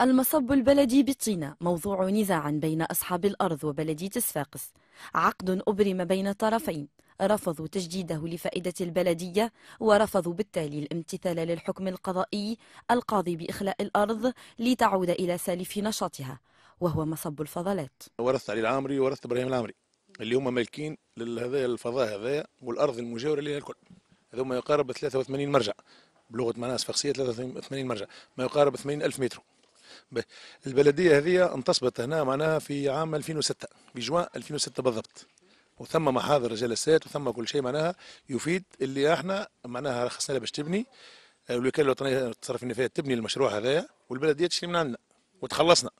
المصب البلدي بطينة موضوع نزاع بين أصحاب الأرض وبلدية صفاقس عقد أبرم بين طرفين رفضوا تجديده لفائدة البلدية ورفضوا بالتالي الامتثال للحكم القضائي القاضي بإخلاء الأرض لتعود إلى سالف نشاطها وهو مصب الفضلات ورثت علي العامري ورثت إبراهيم العامري اللي هم مالكين لهذا الفضاء هذا والأرض المجاورة لها الكل هذا ما يقارب 83 مرجع بلغة معناها صفاقسية 83 مرجع ما يقارب 80 ألف متر البلديه هذه انتصبت هنا معناها في عام 2006 في جوان 2006 بالضبط وثم محاضر جلسات وثم كل شيء معناها يفيد اللي احنا معناها رخصنا لها باش تبني الوكاله الوطنيه للتصرف النفايات تبني المشروع هذايا والبلديه تشري من عندنا وتخلصنا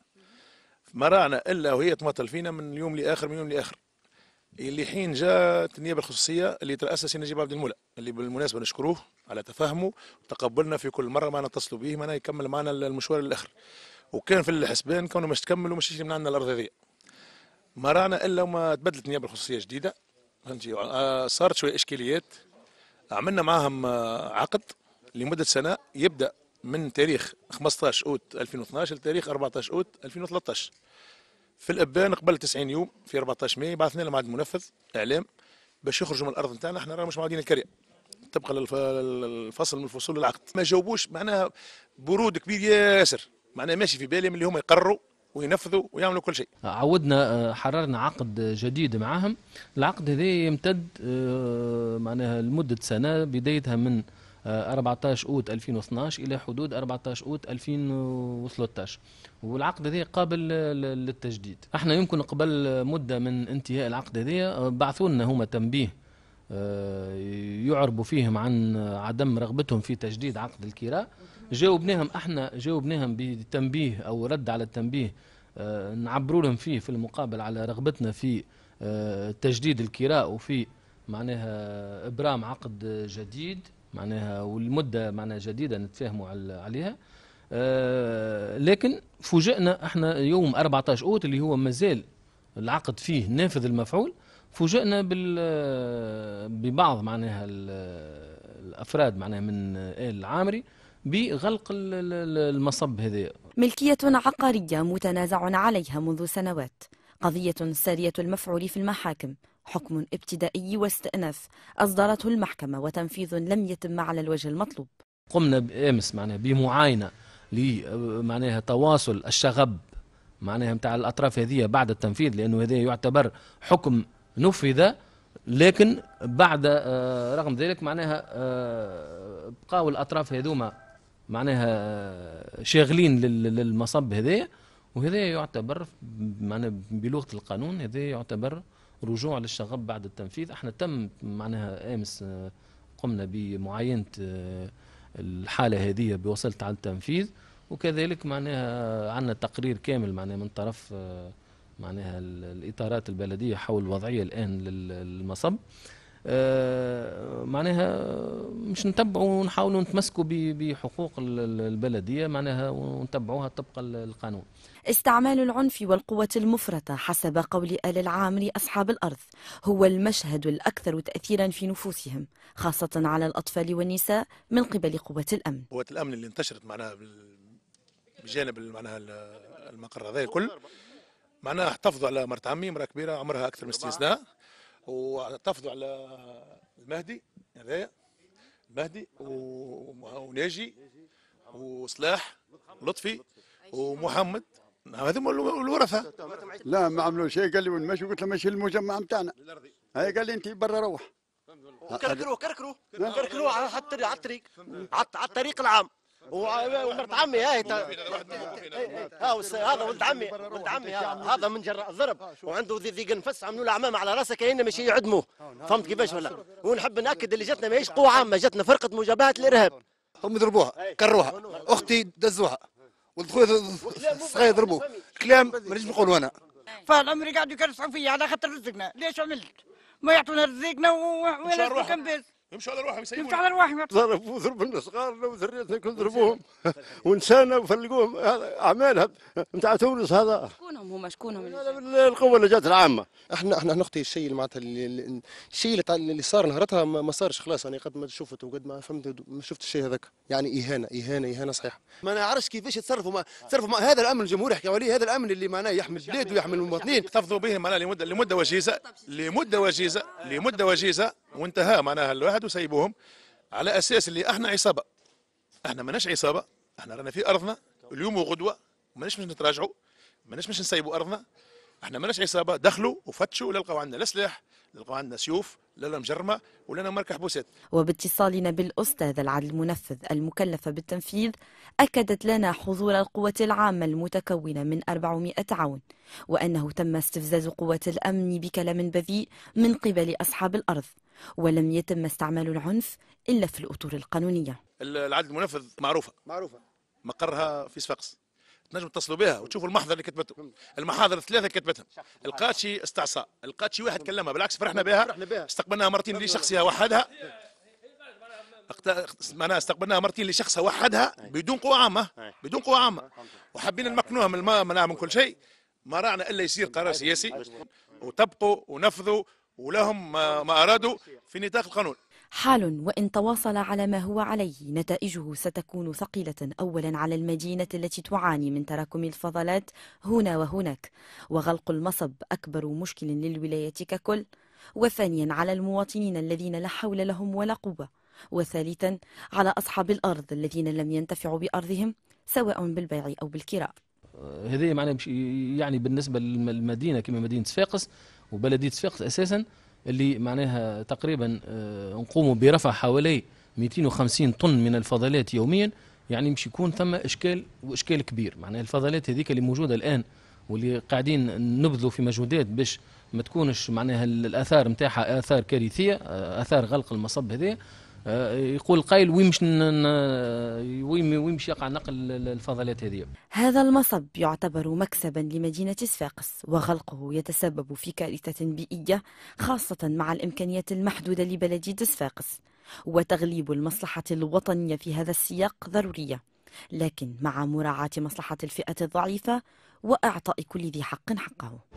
ما رانا الا وهي تماطل فينا من يوم لاخر من يوم لاخر اللي حين جاءت النيابه الخصوصيه اللي تاسس نجيب عبد المولى اللي بالمناسبه نشكروه على تفهمه وتقبلنا في كل مره معنا نتصلوا به معنا يكمل معنا المشوار للاخر وكان في الحسبان كونه مش تكمل ومش يشري من عندنا الارض هذه ما رانا الا وما تبدلت النيابه الخصوصيه جديده فهمتي آه، صارت شويه اشكاليات عملنا معاهم آه، عقد لمده سنه يبدا من تاريخ 15 اوت 2012 لتاريخ 14 اوت 2013 في الابان قبل 90 يوم في 14 ماي بعثنا لهم المنفذ اعلام باش يخرجوا من الارض نتاعنا احنا راه مش معودين الكريه طبقا للفصل من فصول العقد ما جاوبوش معناها برود كبير ياسر معناها ماشي في بالهم اللي هما يقرروا وينفذوا ويعملوا كل شيء عودنا آه، حررنا عقد جديد معاهم العقد هذا يمتد آه، معناها لمدة سنة بدايتها من 14 اوت 2012 الى حدود 14 اوت 2013 والعقد هذا قابل للتجديد احنا يمكن قبل مده من انتهاء العقد هذا بعثوا لنا هما تنبيه آه، يعربوا فيهم عن عدم رغبتهم في تجديد عقد الكراء جاوبناهم احنا جاوبناهم بتنبيه او رد على التنبيه آه، نعبروا لهم فيه في المقابل على رغبتنا في آه، تجديد الكراء وفي معناها ابرام عقد جديد معناها والمده معناها جديده نتفاهموا عليها آه لكن فوجئنا احنا يوم 14 اوت اللي هو مازال العقد فيه نافذ المفعول فوجئنا بال آه، ببعض معناها الافراد معناها من ال العامري بغلق المصب هذا ملكية عقارية متنازع عليها منذ سنوات قضية سارية المفعول في المحاكم حكم ابتدائي واستئناف أصدرته المحكمة وتنفيذ لم يتم على الوجه المطلوب قمنا بأمس إيه معناها بمعاينة معناها تواصل الشغب معناها نتاع الأطراف هذه بعد التنفيذ لأنه هذا يعتبر حكم نفذ لكن بعد آه، رغم ذلك معناها آه، بقاو الأطراف هذوما معناها آه، شاغلين للمصب هذا وهذا يعتبر معناها بلغه القانون هذا يعتبر رجوع للشغب بعد التنفيذ احنا تم معناها امس آه، قمنا بمعاينه آه، الحاله هذه بوصلت على التنفيذ وكذلك معناها عندنا تقرير كامل معناها من طرف آه، معناها الاطارات البلديه حول الوضعيه الان للمصب معناها مش نتبعوا ونحاولوا نتمسكوا بحقوق البلديه معناها ونتبعوها طبق القانون استعمال العنف والقوة المفرطة حسب قول آل العام لأصحاب الأرض هو المشهد الأكثر تأثيرا في نفوسهم خاصة على الأطفال والنساء من قبل قوة الأمن قوة الأمن اللي انتشرت معناها بجانب معناها المقر هذا الكل معناها احتفظوا على مرت عمي مرأة كبيرة عمرها أكثر من ست سنين واحتفظوا على المهدي هذايا المهدي وناجي وصلاح لطفي ومحمد هذوما الورثه لا ما عملوا شيء قال لي وين ماشي قلت له ماشي المجمع نتاعنا هاي قال لي انت برا روح كركروه كركروه كركروه على الطريق على الطريق العام ومرت عمي هاي هذا ولد عمي ولد عمي هذا من جراء الضرب وعنده ضيق نفس عملوا له عمامه على راسه كان ماشي يعدموه فهمت كيفاش ولا ونحب ناكد اللي جاتنا ماهيش قوه عامه جاتنا فرقه مجابهه الارهاب هم ضربوها كروها اختي دزوها ولد خويا صغير ضربوه كلام ما نجمش نقولو انا فالعمري قاعد يكرسعوا فيا على خاطر رزقنا ليش عملت ما يعطونا رزقنا ونحن كنبس يمشوا على رواحهم يسيبوا يمشوا على رواحهم ضربوا ضربنا صغارنا وذريتنا كل ضربوهم ونسانا وفلقوهم اعمالها نتاع تونس هذا شكونهم هما شكونهم القوه اللي جات العامه احنا احنا نختي الشيء اللي معناتها الشيء اللي صار نهرتها ما صارش خلاص انا قد ما شفت وقد ما فهمت ما شفت الشيء هذاك يعني اهانه اهانه اهانه صحيحه ما نعرفش كيفاش يتصرفوا ما تصرفوا هذا الامن الجمهوري يحكي عليه هذا الامن اللي معناه يحمي البلاد ويحمي المواطنين احتفظوا به معناه لمده لمده وجيزه لمده وجيزه لمده وجيزه وانتهى معناها الواحد وسيبوهم على اساس اللي احنا عصابه احنا ماناش عصابه احنا رانا في ارضنا اليوم وغدوه ماناش باش نتراجعوا ماناش باش نسيبوا ارضنا احنا مالناش عصابه دخلوا وفتشوا لقوا عندنا الاسلحه لقوا عندنا سيوف لا مجرمه ولا مركح بوسات وباتصالنا بالاستاذ العدل المنفذ المكلف بالتنفيذ اكدت لنا حضور القوه العامه المتكونه من 400 عون وانه تم استفزاز قوه الامن بكلام بذيء من قبل اصحاب الارض ولم يتم استعمال العنف الا في الاطور القانونيه العدل المنفذ معروفه معروفه مقرها في صفاقس تنجموا تتصلوا بها وتشوفوا المحضر اللي كتبته المحاضر الثلاثه كتبتها لقات شي استعصاء لقات شي واحد كلمها بالعكس فرحنا بها استقبلناها مرتين لشخصها وحدها إيه. معناها استقبلناها مرتين لشخصها وحدها إيه. بدون قوة عامه إيه. بدون قوة عامه وحبينا نمكنوها من الماء من كل شيء ما رعنا الا يصير قرار سياسي وطبقوا ونفذوا ولهم ما ارادوا في نطاق القانون حال وإن تواصل على ما هو عليه نتائجه ستكون ثقيلة أولا على المدينة التي تعاني من تراكم الفضلات هنا وهناك وغلق المصب أكبر مشكل للولاية ككل وثانيا على المواطنين الذين لا حول لهم ولا قوة وثالثا على أصحاب الأرض الذين لم ينتفعوا بأرضهم سواء بالبيع أو بالكراء آه، هذا معناه يعني بالنسبة للمدينة كما مدينة صفاقس وبلدية صفاقس أساساً اللي معناها تقريبا آه، نقوم برفع حوالي 250 طن من الفضلات يوميا يعني مش يكون ثم اشكال واشكال كبير معناها الفضلات هذيك اللي موجوده الان واللي قاعدين نبذلوا في مجهودات باش ما تكونش معناها الاثار نتاعها اثار كارثيه آه، اثار غلق المصب هذايا آه، يقول قايل وين مش وين مش يقع نقل الفضلات هذه هذا المصب يعتبر مكسبا لمدينة صفاقس وغلقه يتسبب في كارثة بيئية خاصة مع الإمكانيات المحدودة لبلدية صفاقس وتغليب المصلحة الوطنية في هذا السياق ضرورية لكن مع مراعاة مصلحة الفئة الضعيفة وإعطاء كل ذي حق حقه